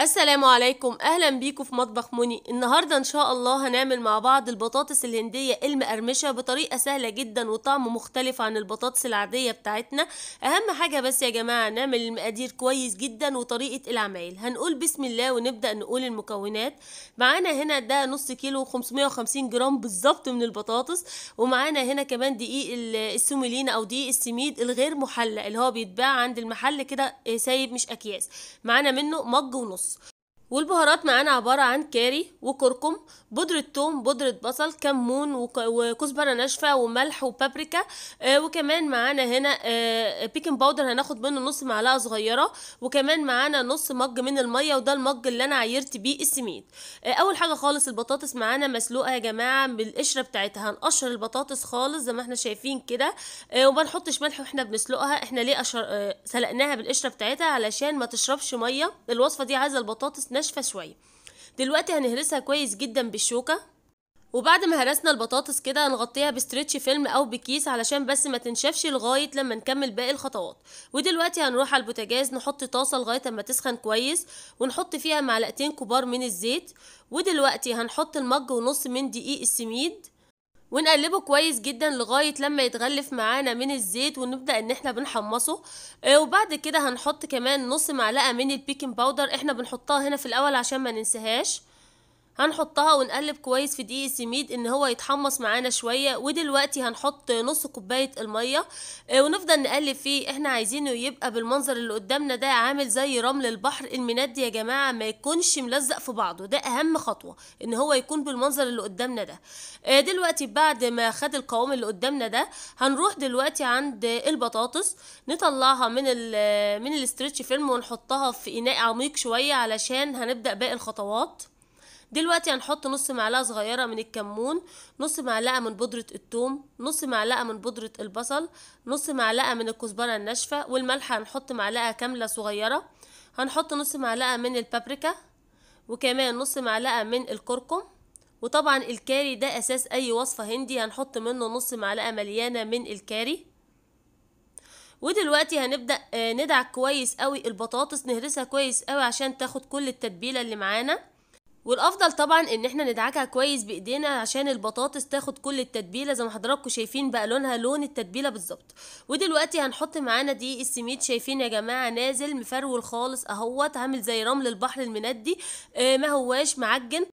السلام عليكم اهلا بيكم في مطبخ موني النهارده ان شاء الله هنعمل مع بعض البطاطس الهنديه المقرمشه بطريقه سهله جدا وطعم مختلف عن البطاطس العاديه بتاعتنا اهم حاجه بس يا جماعه نعمل المقادير كويس جدا وطريقه العمايل هنقول بسم الله ونبدا نقول المكونات معانا هنا ده نص كيلو 550 جرام بالظبط من البطاطس ومعانا هنا كمان دقيق السوميلين او دقيق السميد الغير محلى اللي هو بيتباع عند المحل كده آه، سايب مش اكياس معانا منه مج ونص والبهارات معانا عبارة عن كاري وكركم بودرة ثوم بودرة بصل كمون وكزبرة ناشفة وملح وبابريكا آه وكمان معانا هنا آه بيكنج باودر هناخد منه نص معلقة صغيرة وكمان معانا نص مج من المية وده المج اللي انا عيرت بيه السميد آه اول حاجة خالص البطاطس معانا مسلوقة يا جماعة بالقشرة بتاعتها هنقشر البطاطس خالص زي ما احنا شايفين كده آه وما نحطش ملح واحنا بنسلقها احنا ليه آه سلقناها بالقشرة بتاعتها علشان ما تشربش مية الوصفة دي عايزة البطاطس ناشفه شويه دلوقتي هنهرسها كويس جدا بالشوكه وبعد ما هرسنا البطاطس كده هنغطيها بستريتش فيلم او بكيس علشان بس ما تنشفش لغايه لما نكمل باقي الخطوات ودلوقتي هنروح على البوتاجاز نحط طاسه لغايه اما تسخن كويس ونحط فيها معلقتين كبار من الزيت ودلوقتي هنحط المج ونص من دقيق السميد ونقلبه كويس جدا لغاية لما يتغلف معانا من الزيت ونبدأ ان احنا بنحمصه آه، وبعد كده هنحط كمان نص معلقة من البيكنج باودر احنا بنحطها هنا في الاول عشان ما ننسهاش هنحطها ونقلب كويس في دقيق سميد ان هو يتحمص معانا شويه ودلوقتي هنحط نص كوبايه الميه آه، ونفضل نقلب فيه احنا عايزينه يبقى بالمنظر اللي قدامنا ده عامل زي رمل البحر المناد دي يا جماعه ما يكونش ملزق في بعضه ده اهم خطوه ان هو يكون بالمنظر اللي قدامنا ده آه، دلوقتي بعد ما خد القوام اللي قدامنا ده هنروح دلوقتي عند البطاطس نطلعها من ال من الاسترتش فيلم ونحطها في اناء عميق شويه علشان هنبدا باقي الخطوات دلوقتي هنحط نص معلقه صغيره من الكمون نص معلقه من بودره الثوم نص معلقه من بودره البصل نص معلقه من الكزبره الناشفه والملح هنحط معلقه كامله صغيره هنحط نص معلقه من البابريكا وكمان نص معلقه من الكركم وطبعا الكاري ده اساس اي وصفه هندي هنحط منه نص معلقه مليانه من الكاري ودلوقتي هنبدا آه، ندعك كويس قوي البطاطس نهرسها كويس قوي عشان تاخد كل التتبيله اللي معانا والافضل طبعا ان احنا ندعكها كويس بايدينا عشان البطاطس تاخد كل التتبيله زي ما حضراتكم شايفين بقى لونها لون التتبيله بالظبط ودلوقتي هنحط معانا دي السميد شايفين يا جماعه نازل مفرول خالص اهوت عامل زي رمل البحر المندي آه ما هواش معجن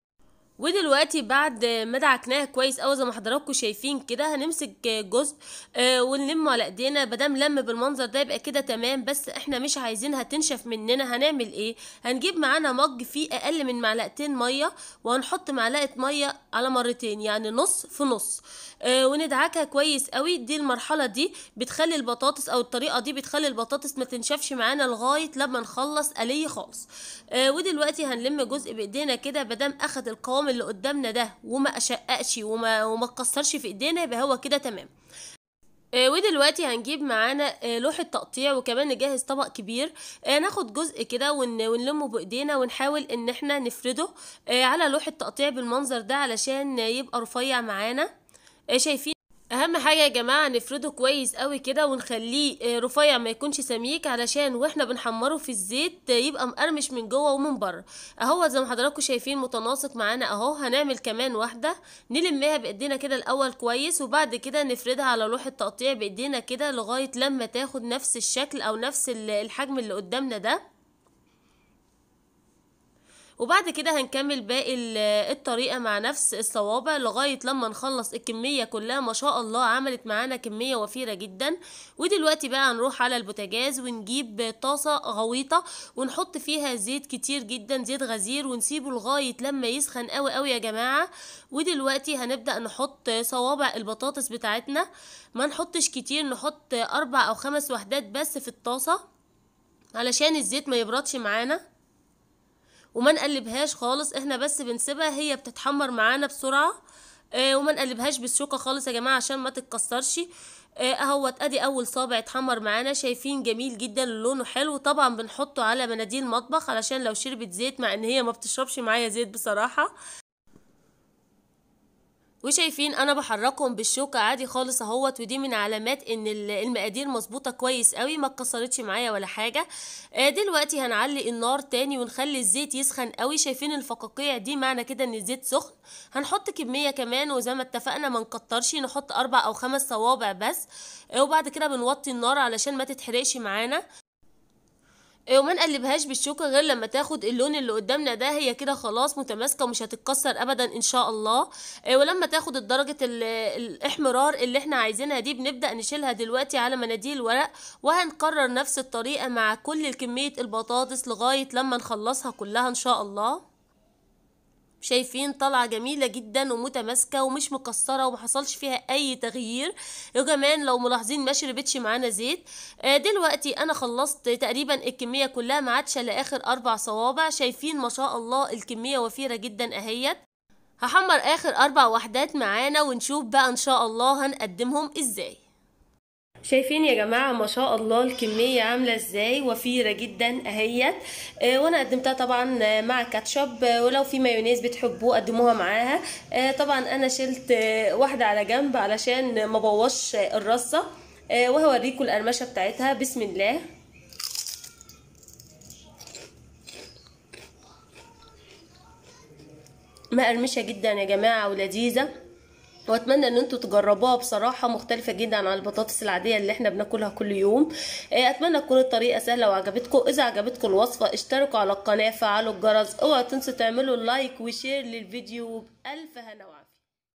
ودلوقتي بعد ما دعكناها كويس اوي زي ما حضراتكم شايفين كده هنمسك جزء آه، ونلمه على ايدينا بدام لم بالمنظر ده يبقى كده تمام بس احنا مش عايزينها تنشف مننا هنعمل ايه هنجيب معانا مج فيه اقل من معلقتين ميه وهنحط معلقه ميه على مرتين يعني نص في نص آه، وندعكها كويس قوي دي المرحله دي بتخلي البطاطس او الطريقه دي بتخلي البطاطس ما تنشفش معانا لغايه لما نخلص قليه خالص آه، ودلوقتي هنلم جزء بايدينا كده بدام اخد القوام الرقم اللي قدامنا ده وما اشققش وما وما اتكسرش في ايدينا يبقى هو كده تمام آه، ودلوقتي هنجيب معانا آه، لوحة تقطيع وكمان نجهز طبق كبير آه، ناخد جزء كده ونلمه بايدينا ونحاول ان احنا نفرده على لوحة تقطيع بالمنظر ده علشان يبقى رفيع معانا شايفين اهم حاجه يا جماعه نفرده كويس قوي كده ونخليه آه، رفيع ما يكونش سميك علشان واحنا بنحمره في الزيت يبقى مقرمش من جوه ومن بره اهو زي ما حضراتكم شايفين متناسق معانا اهو هنعمل كمان واحده نلمها بايدينا كده الاول كويس وبعد كده نفردها على لوح التقطيع بايدينا كده لغايه لما تاخد نفس الشكل او نفس الحجم اللي قدامنا ده وبعد كده هنكمل باقي الطريقة مع نفس الصوابع لغاية لما نخلص الكمية كلها ما شاء الله عملت معانا كمية وفيرة جدا ودلوقتي بقى هنروح على البوتاجاز ونجيب طاسة غويطة ونحط فيها زيت كتير جدا زيت غزير ونسيبه لغاية لما يسخن قوي قوي يا جماعة ودلوقتي هنبدأ نحط صوابع البطاطس بتاعتنا ما نحطش كتير نحط اربع او خمس وحدات بس في الطاسة علشان الزيت ما يبردش معانا وما نقلبهاش خالص احنا بس بنسيبها هي بتتحمر معانا بسرعه اه وما نقلبهاش بالشوكه خالص يا جماعه عشان ما تتكسرش اه اهوت ادي اول صابع اتحمر معانا شايفين جميل جدا لونه حلو طبعا بنحطه على مناديل مطبخ علشان لو شربت زيت مع ان هي ما بتشربش معايا زيت بصراحه وشايفين انا بحركهم بالشوكه عادي خالص اهوت ودي من علامات ان المقادير مظبوطه كويس قوي ما اتكسرتش معايا ولا حاجه آه دلوقتي هنعلي النار تاني ونخلي الزيت يسخن قوي شايفين الفقاقيع دي معنى كده ان الزيت سخن هنحط كميه كمان وزي ما اتفقنا ما نكترش نحط اربع او خمس صوابع بس آه وبعد كده بنوطي النار علشان ما تتحرقش معانا إيه، وما نقلبهاش بالشوكة غير لما تاخد اللون اللي قدامنا ده هي كده خلاص متماسكة ومش هتتكسر ابدا ان شاء الله إيه، ولما تاخد درجة الاحمرار اللي احنا عايزينها دي بنبدأ نشيلها دلوقتي على مناديل الورق وهنكرر نفس الطريقة مع كل كمية البطاطس لغاية لما نخلصها كلها ان شاء الله شايفين طلعة جميلة جدا ومتماسكة ومش مكسرة ومحصلش فيها اي تغيير وكمان لو ملاحظين ما شربتش معانا زيت آه، دلوقتي انا خلصت تقريبا الكمية كلها ما عادش لاخر اربع صوابع شايفين ما شاء الله الكمية وفيرة جدا اهيت هحمر اخر اربع وحدات معانا ونشوف بقى ان شاء الله هنقدمهم ازاي شايفين يا جماعه ما شاء الله الكميه عامله ازاي وفيره جدا اهيت آه وانا قدمتها طبعا مع كاتشب آه، ولو في مايونيز بتحبوه قدموها معاها آه طبعا انا شلت آه، واحده على جنب علشان ما بوش آه، الرصه آه وهوريكم القرمشه بتاعتها بسم الله مقرمشه جدا يا جماعه ولذيذه واتمنى ان انتوا تجربوها بصراحه مختلفه جدا عن البطاطس العاديه اللي احنا بناكلها كل يوم اه، اتمنى تكون الطريقه سهله وعجبتكم اذا عجبتكم الوصفه اشتركوا على القناه فعلوا الجرس اوعوا تنسوا تعملوا لايك وشير للفيديو بالف هنا وعلا.